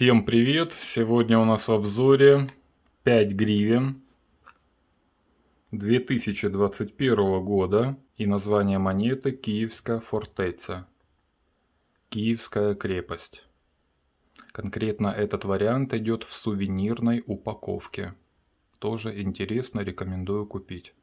Всем привет! Сегодня у нас в обзоре 5 гривен 2021 года и название монеты Киевская фортеца. Киевская крепость. Конкретно этот вариант идет в сувенирной упаковке. Тоже интересно, рекомендую купить.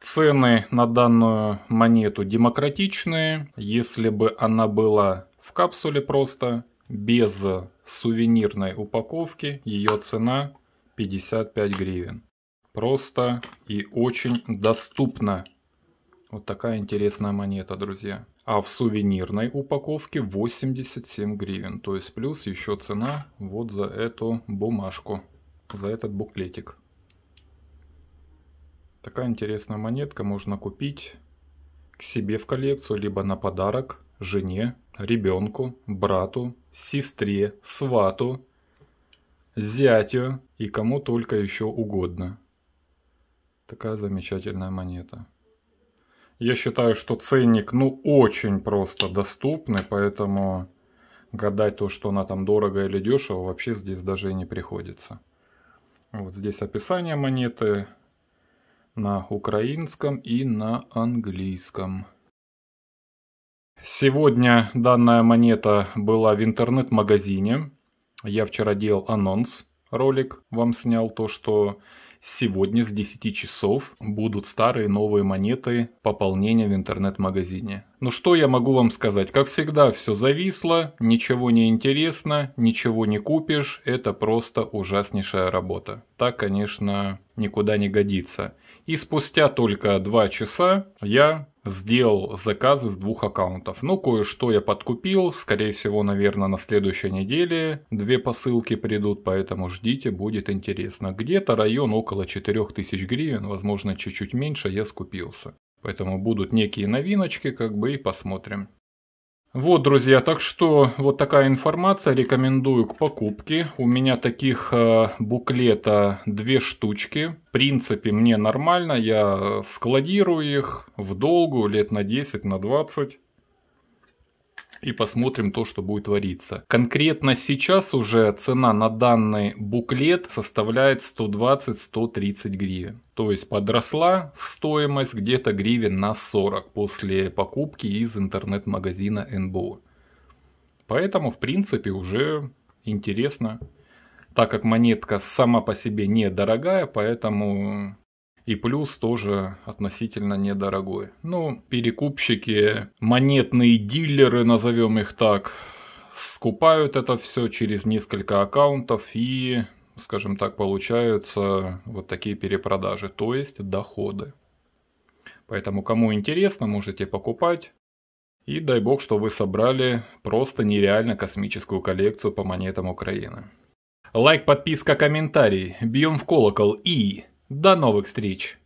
Цены на данную монету демократичные. Если бы она была в капсуле просто, без сувенирной упаковки. Ее цена 55 гривен. Просто и очень доступно. Вот такая интересная монета, друзья. А в сувенирной упаковке 87 гривен. То есть плюс еще цена вот за эту бумажку, за этот буклетик. Такая интересная монетка можно купить к себе в коллекцию, либо на подарок жене, ребенку, брату, сестре, свату, зятю и кому только еще угодно. Такая замечательная монета. Я считаю, что ценник, ну, очень просто доступный, поэтому гадать то, что она там дорого или дешево, вообще здесь даже и не приходится. Вот здесь описание монеты на украинском и на английском. Сегодня данная монета была в интернет-магазине. Я вчера делал анонс, ролик вам снял то, что сегодня с 10 часов будут старые новые монеты пополнения в интернет-магазине. Ну что я могу вам сказать? Как всегда, все зависло, ничего не интересно, ничего не купишь. Это просто ужаснейшая работа. Так, конечно, никуда не годится. И спустя только 2 часа я сделал заказы с двух аккаунтов. Ну, кое-что я подкупил. Скорее всего, наверное, на следующей неделе две посылки придут, поэтому ждите, будет интересно. Где-то район около 4000 гривен, возможно, чуть-чуть меньше я скупился. Поэтому будут некие новиночки, как бы и посмотрим. Вот, друзья, так что вот такая информация, рекомендую к покупке. У меня таких э, буклета две штучки. В принципе, мне нормально, я складирую их в долгу, лет на 10, на 20 и посмотрим то, что будет твориться. Конкретно сейчас уже цена на данный буклет составляет 120-130 гривен. То есть подросла стоимость где-то гривен на 40 после покупки из интернет-магазина НБО. Поэтому, в принципе, уже интересно. Так как монетка сама по себе недорогая, поэтому и плюс тоже относительно недорогой. Ну, перекупщики, монетные дилеры, назовем их так, скупают это все через несколько аккаунтов и, скажем так, получаются вот такие перепродажи, то есть доходы. Поэтому, кому интересно, можете покупать. И дай бог, что вы собрали просто нереально космическую коллекцию по монетам Украины. Лайк, подписка, комментарий. Бьем в колокол и... До новых встреч!